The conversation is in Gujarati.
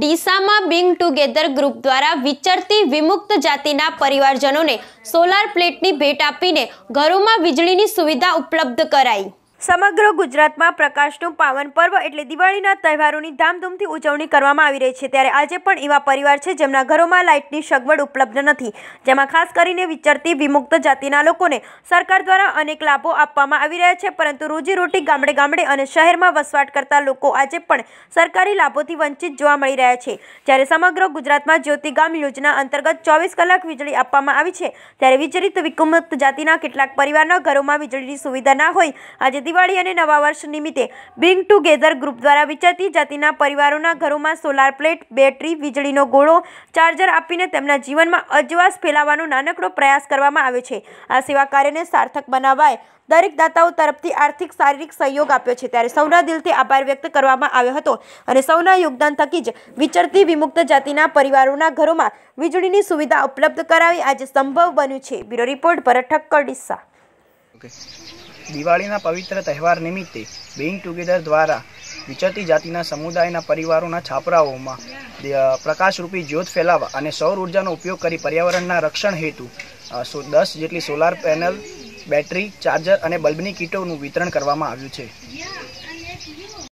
ડીસામાં બિંગ ટુગેધર ગ્રુપ દ્વારા વિચરતી વિમુક્ત જાતિના પરિવારજનોને સોલાર પ્લેટની ભેટ આપીને ઘરોમાં વીજળીની સુવિધા ઉપલબ્ધ કરાઈ સમગ્ર ગુજરાતમાં પ્રકાશનું પાવન પર્વ એટલે દિવાળીના તહેવારોની ધામધૂમથી ઉજવણી કરવામાં આવી રહી છે ત્યારે આજે પણ એવા પરિવાર છે જેમના ઘરોમાં લાઇટની સગવડ ઉપલબ્ધ નથી જેમાં ખાસ કરીને વિચરતી વિમુક્ત જાતિના લોકોને સરકાર દ્વારા અનેક લાભો આપવામાં આવી રહ્યા છે પરંતુ રોજીરોટી ગામડે ગામડે અને શહેરમાં વસવાટ કરતા લોકો આજે પણ સરકારી લાભોથી વંચિત જોવા મળી રહ્યા છે જ્યારે સમગ્ર ગુજરાતમાં જ્યોતિગામ યોજના અંતર્ગત ચોવીસ કલાક વીજળી આપવામાં આવી છે ત્યારે વિચરિત વિકુમુક્ત જાતિના કેટલાક પરિવારના ઘરોમાં વીજળીની સુવિધા ના હોય આજે દિવાળી અને નવા વર્ષ નિમિત્તે બિંગ ટુગેધર ગ્રુપ દ્વારા વિચરતી જાતિના પરિવારોના ઘરોમાં સોલાર પ્લેટ બેટરી વીજળીનો ગોળો ચાર્જર આપીને તેમના જીવનમાં અજવાસ ફેલાવવાનો નાનકડો પ્રયાસ કરવામાં આવે છે આ સેવા કાર્યને સાર્થક બનાવાય દરેક દાતાઓ તરફથી આર્થિક શારીરિક સહયોગ આપ્યો છે ત્યારે સૌના દિલથી આભાર વ્યક્ત કરવામાં આવ્યો હતો અને સૌના યોગદાન થકી જ વિચરતી વિમુક્ત જાતિના પરિવારોના ઘરોમાં વીજળીની સુવિધા ઉપલબ્ધ કરાવી આજે સંભવ બન્યું છે bureau report Bharat Thakkar Deesa okay દિવાળીના પવિત્ર તહેવાર નિમિત્તે બેઇંગ ટુગેધર દ્વારા વિચરતી જાતિના સમુદાયના પરિવારોના છાપરાઓમાં પ્રકાશરૂપી જ્યોત ફેલાવવા અને સૌર ઉર્જાનો ઉપયોગ કરી પર્યાવરણના રક્ષણ હેતુ દસ જેટલી સોલાર પેનલ બેટરી ચાર્જર અને બલ્બની કીટોનું વિતરણ કરવામાં આવ્યું છે